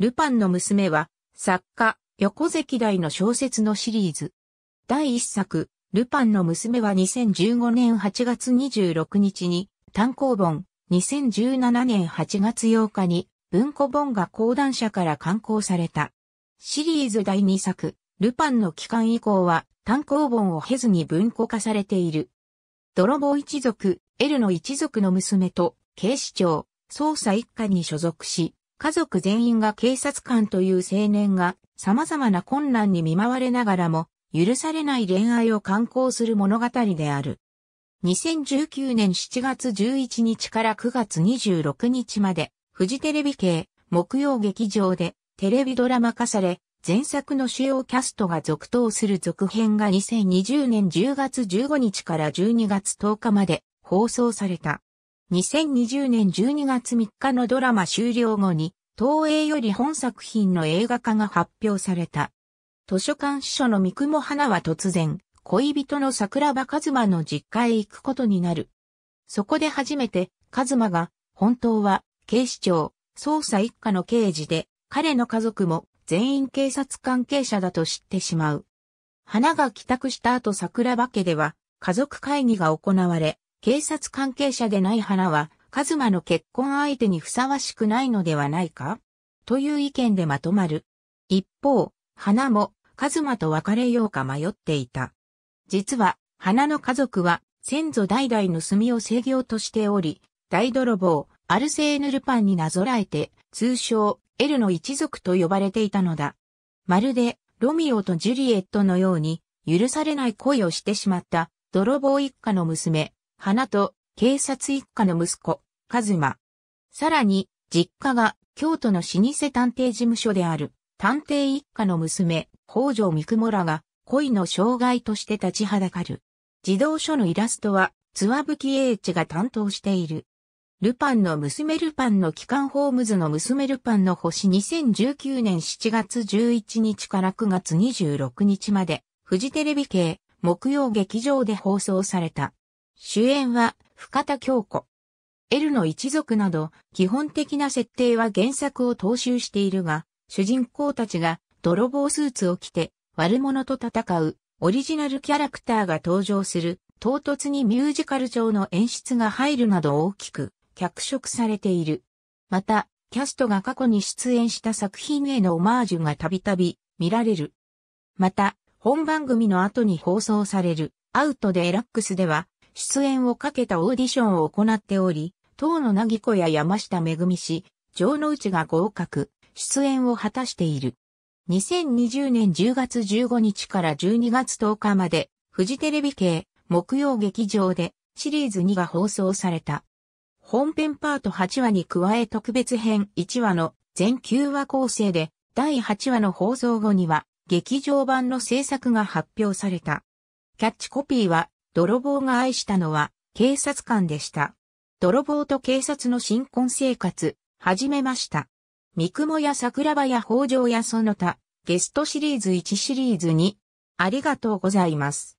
ルパンの娘は、作家、横関大の小説のシリーズ。第1作、ルパンの娘は2015年8月26日に単行本、2017年8月8日に文庫本が講談社から刊行された。シリーズ第2作、ルパンの期間以降は単行本を経ずに文庫化されている。泥棒一族、エルの一族の娘と、警視庁、捜査一課に所属し、家族全員が警察官という青年が様々な困難に見舞われながらも許されない恋愛を観光する物語である。2019年7月11日から9月26日までフジテレビ系木曜劇場でテレビドラマ化され、前作の主要キャストが続投する続編が2020年10月15日から12月10日まで放送された。2020年12月3日のドラマ終了後に、東映より本作品の映画化が発表された。図書館司書の三雲花は突然、恋人の桜庭和馬の実家へ行くことになる。そこで初めて、和馬が、本当は、警視庁、捜査一課の刑事で、彼の家族も全員警察関係者だと知ってしまう。花が帰宅した後桜庭家では、家族会議が行われ、警察関係者でない花は、カズマの結婚相手にふさわしくないのではないかという意見でまとまる。一方、花も、カズマと別れようか迷っていた。実は、花の家族は、先祖代々の墨を制御としており、大泥棒、アルセーヌ・ルパンになぞらえて、通称、エルの一族と呼ばれていたのだ。まるで、ロミオとジュリエットのように、許されない恋をしてしまった、泥棒一家の娘、花と警察一家の息子、カズマ。さらに、実家が京都の老舗探偵事務所である、探偵一家の娘、北条三雲らが恋の障害として立ちはだかる。児童書のイラストは、つわぶき英知が担当している。ルパンの娘ルパンの機関ホームズの娘ルパンの星2019年7月11日から9月26日まで、フジテレビ系木曜劇場で放送された。主演は深田京子。L の一族など、基本的な設定は原作を踏襲しているが、主人公たちが泥棒スーツを着て悪者と戦うオリジナルキャラクターが登場する唐突にミュージカル調の演出が入るなど大きく脚色されている。また、キャストが過去に出演した作品へのオマージュがたびたび見られる。また、本番組の後に放送されるアウトデラックスでは、出演をかけたオーディションを行っており、当のなぎこや山下めぐみ氏、城之内が合格、出演を果たしている。2020年10月15日から12月10日まで、フジテレビ系、木曜劇場で、シリーズ2が放送された。本編パート8話に加え特別編1話の全9話構成で、第8話の放送後には、劇場版の制作が発表された。キャッチコピーは、泥棒が愛したのは警察官でした。泥棒と警察の新婚生活、始めました。三雲や桜庭や北条やその他、ゲストシリーズ1シリーズ2、ありがとうございます。